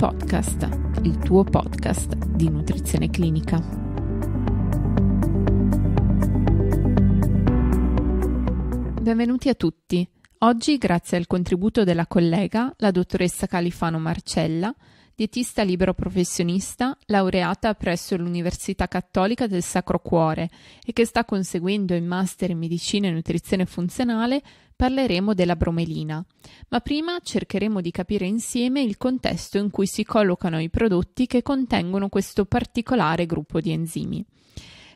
Podcast, il tuo podcast di nutrizione clinica. Benvenuti a tutti. Oggi, grazie al contributo della collega, la dottoressa Califano Marcella, dietista libero professionista, laureata presso l'Università Cattolica del Sacro Cuore e che sta conseguendo il master in medicina e nutrizione funzionale, parleremo della bromelina. Ma prima cercheremo di capire insieme il contesto in cui si collocano i prodotti che contengono questo particolare gruppo di enzimi.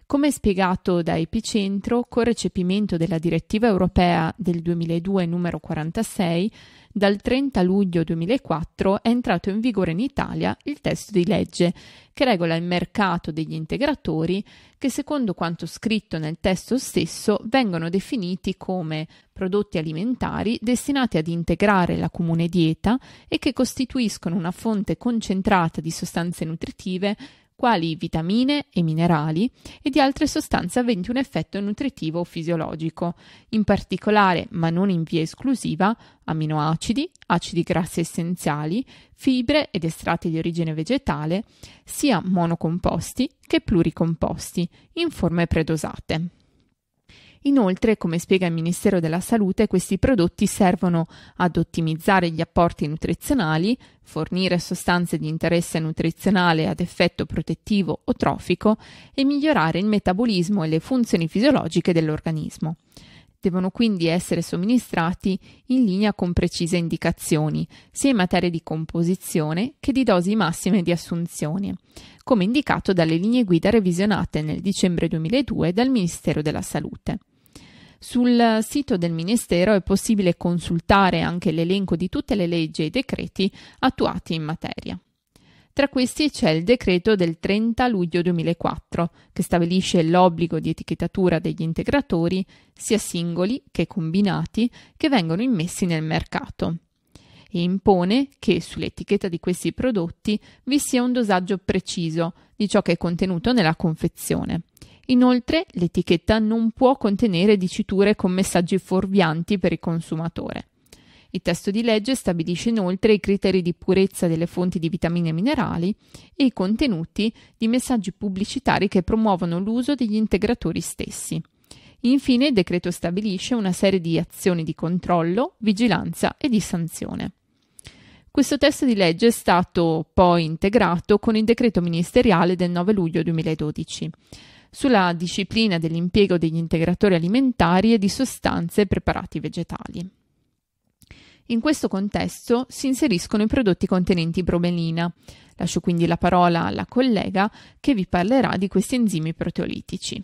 Come spiegato da Epicentro, col recepimento della direttiva europea del 2002 numero 46, dal 30 luglio 2004 è entrato in vigore in Italia il testo di legge che regola il mercato degli integratori che secondo quanto scritto nel testo stesso vengono definiti come prodotti alimentari destinati ad integrare la comune dieta e che costituiscono una fonte concentrata di sostanze nutritive quali vitamine e minerali e di altre sostanze aventi un effetto nutritivo o fisiologico, in particolare, ma non in via esclusiva, aminoacidi, acidi grassi essenziali, fibre ed estratti di origine vegetale, sia monocomposti che pluricomposti, in forme predosate. Inoltre, come spiega il Ministero della Salute, questi prodotti servono ad ottimizzare gli apporti nutrizionali, fornire sostanze di interesse nutrizionale ad effetto protettivo o trofico e migliorare il metabolismo e le funzioni fisiologiche dell'organismo devono quindi essere somministrati in linea con precise indicazioni, sia in materia di composizione che di dosi massime di assunzione, come indicato dalle linee guida revisionate nel dicembre 2002 dal Ministero della Salute. Sul sito del Ministero è possibile consultare anche l'elenco di tutte le leggi e decreti attuati in materia. Tra questi c'è il decreto del 30 luglio 2004 che stabilisce l'obbligo di etichettatura degli integratori, sia singoli che combinati, che vengono immessi nel mercato e impone che sull'etichetta di questi prodotti vi sia un dosaggio preciso di ciò che è contenuto nella confezione. Inoltre, l'etichetta non può contenere diciture con messaggi fuorvianti per il consumatore. Il testo di legge stabilisce inoltre i criteri di purezza delle fonti di vitamine e minerali e i contenuti di messaggi pubblicitari che promuovono l'uso degli integratori stessi. Infine, il decreto stabilisce una serie di azioni di controllo, vigilanza e di sanzione. Questo testo di legge è stato poi integrato con il decreto ministeriale del 9 luglio 2012 sulla disciplina dell'impiego degli integratori alimentari e di sostanze preparati vegetali. In questo contesto si inseriscono i prodotti contenenti bromelina. Lascio quindi la parola alla collega che vi parlerà di questi enzimi proteolitici.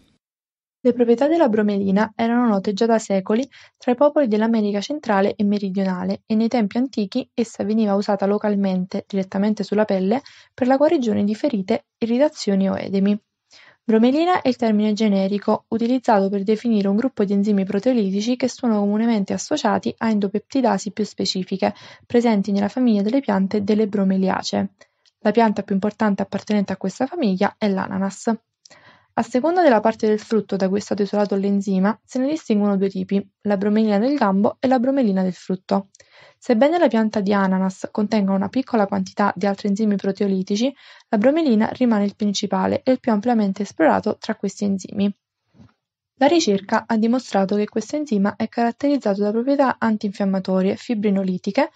Le proprietà della bromelina erano note già da secoli tra i popoli dell'America centrale e meridionale e nei tempi antichi essa veniva usata localmente, direttamente sulla pelle, per la guarigione di ferite, irritazioni o edemi. Bromelina è il termine generico utilizzato per definire un gruppo di enzimi proteolitici che sono comunemente associati a endopeptidasi più specifiche, presenti nella famiglia delle piante delle bromeliacee. La pianta più importante appartenente a questa famiglia è l'ananas. A seconda della parte del frutto da cui è stato isolato l'enzima, se ne distinguono due tipi, la bromelina del gambo e la bromelina del frutto. Sebbene la pianta di ananas contenga una piccola quantità di altri enzimi proteolitici, la bromelina rimane il principale e il più ampiamente esplorato tra questi enzimi. La ricerca ha dimostrato che questo enzima è caratterizzato da proprietà antinfiammatorie, fibrinolitiche,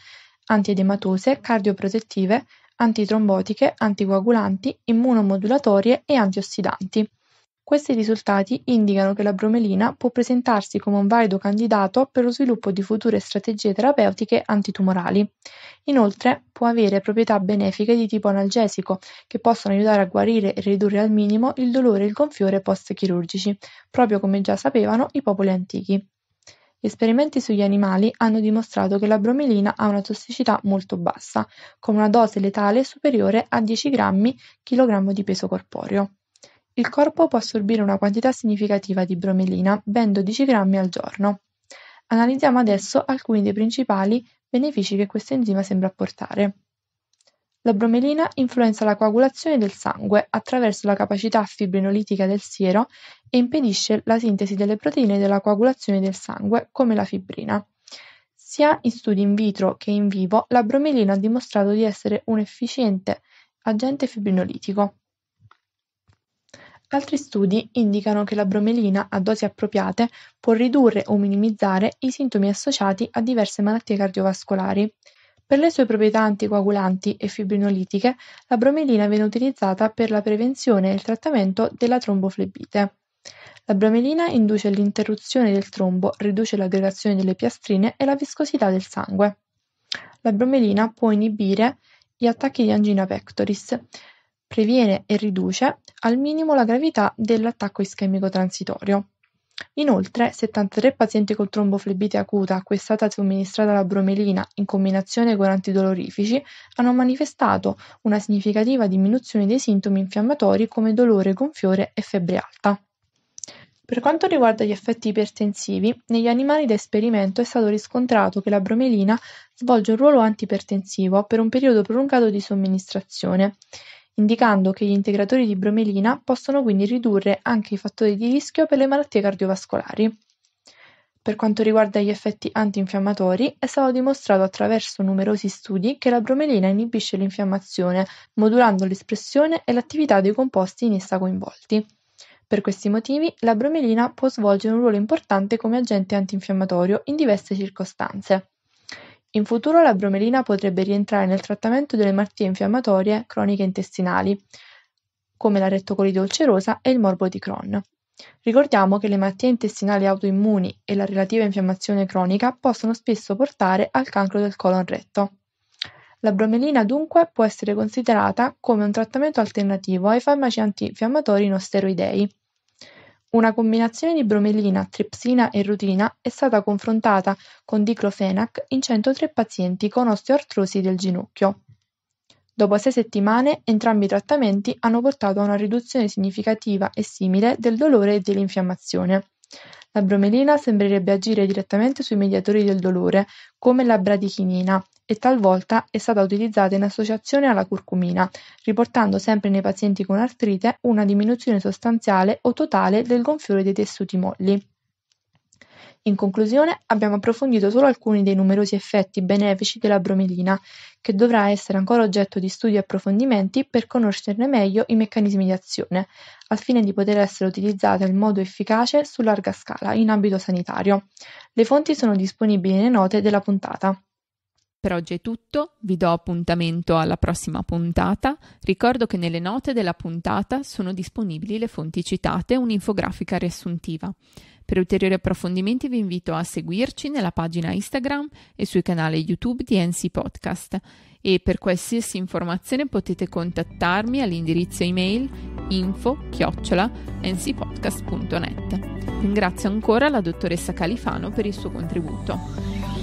antiedematose, cardioprotettive, antitrombotiche, anticoagulanti, immunomodulatorie e antiossidanti. Questi risultati indicano che la bromelina può presentarsi come un valido candidato per lo sviluppo di future strategie terapeutiche antitumorali. Inoltre può avere proprietà benefiche di tipo analgesico, che possono aiutare a guarire e ridurre al minimo il dolore e il gonfiore post-chirurgici, proprio come già sapevano i popoli antichi. Gli esperimenti sugli animali hanno dimostrato che la bromelina ha una tossicità molto bassa, con una dose letale superiore a 10 grammi kg di peso corporeo. Il corpo può assorbire una quantità significativa di bromelina, ben 12 grammi al giorno. Analizziamo adesso alcuni dei principali benefici che questo enzima sembra apportare. La bromelina influenza la coagulazione del sangue attraverso la capacità fibrinolitica del siero e impedisce la sintesi delle proteine della coagulazione del sangue, come la fibrina. Sia in studi in vitro che in vivo, la bromelina ha dimostrato di essere un efficiente agente fibrinolitico. Altri studi indicano che la bromelina a dosi appropriate può ridurre o minimizzare i sintomi associati a diverse malattie cardiovascolari. Per le sue proprietà anticoagulanti e fibrinolitiche, la bromelina viene utilizzata per la prevenzione e il trattamento della tromboflebite. La bromelina induce l'interruzione del trombo, riduce l'aggregazione delle piastrine e la viscosità del sangue. La bromelina può inibire gli attacchi di angina pectoris, previene e riduce al minimo la gravità dell'attacco ischemico transitorio. Inoltre, 73 pazienti con tromboflebite acuta a cui è stata somministrata la bromelina in combinazione con antidolorifici hanno manifestato una significativa diminuzione dei sintomi infiammatori come dolore, gonfiore e febbre alta. Per quanto riguarda gli effetti ipertensivi, negli animali da esperimento è stato riscontrato che la bromelina svolge un ruolo antipertensivo per un periodo prolungato di somministrazione indicando che gli integratori di bromelina possono quindi ridurre anche i fattori di rischio per le malattie cardiovascolari. Per quanto riguarda gli effetti antinfiammatori, è stato dimostrato attraverso numerosi studi che la bromelina inibisce l'infiammazione, modulando l'espressione e l'attività dei composti in essa coinvolti. Per questi motivi, la bromelina può svolgere un ruolo importante come agente antinfiammatorio in diverse circostanze. In futuro la bromelina potrebbe rientrare nel trattamento delle malattie infiammatorie croniche intestinali, come la rettocolite ulcerosa e il morbo di Crohn. Ricordiamo che le malattie intestinali autoimmuni e la relativa infiammazione cronica possono spesso portare al cancro del colon retto. La bromelina dunque può essere considerata come un trattamento alternativo ai farmaci antinfiammatori non steroidei. Una combinazione di bromelina, tripsina e rutina è stata confrontata con diclofenac in 103 pazienti con osteoartrosi del ginocchio. Dopo sei settimane entrambi i trattamenti hanno portato a una riduzione significativa e simile del dolore e dell'infiammazione. La bromelina sembrerebbe agire direttamente sui mediatori del dolore, come la bradichinina, e talvolta è stata utilizzata in associazione alla curcumina, riportando sempre nei pazienti con artrite una diminuzione sostanziale o totale del gonfiore dei tessuti molli. In conclusione, abbiamo approfondito solo alcuni dei numerosi effetti benefici della bromelina, che dovrà essere ancora oggetto di studi e approfondimenti per conoscerne meglio i meccanismi di azione, al fine di poter essere utilizzata in modo efficace su larga scala in ambito sanitario. Le fonti sono disponibili nelle note della puntata. Per oggi è tutto, vi do appuntamento alla prossima puntata. Ricordo che nelle note della puntata sono disponibili le fonti citate e un'infografica riassuntiva. Per ulteriori approfondimenti vi invito a seguirci nella pagina Instagram e sui canali YouTube di NC Podcast e per qualsiasi informazione potete contattarmi all'indirizzo email info-ncpodcast.net. Ringrazio ancora la dottoressa Califano per il suo contributo.